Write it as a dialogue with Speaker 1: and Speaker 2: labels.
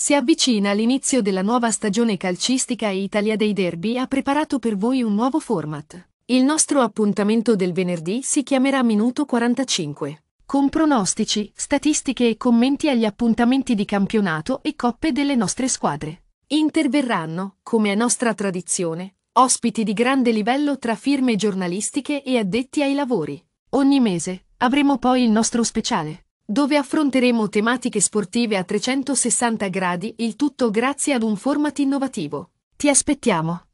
Speaker 1: Si avvicina l'inizio della nuova stagione calcistica e Italia dei Derby ha preparato per voi un nuovo format. Il nostro appuntamento del venerdì si chiamerà Minuto 45, con pronostici, statistiche e commenti agli appuntamenti di campionato e coppe delle nostre squadre. Interverranno, come è nostra tradizione, ospiti di grande livello tra firme giornalistiche e addetti ai lavori. Ogni mese avremo poi il nostro speciale dove affronteremo tematiche sportive a 360 gradi, il tutto grazie ad un format innovativo. Ti aspettiamo!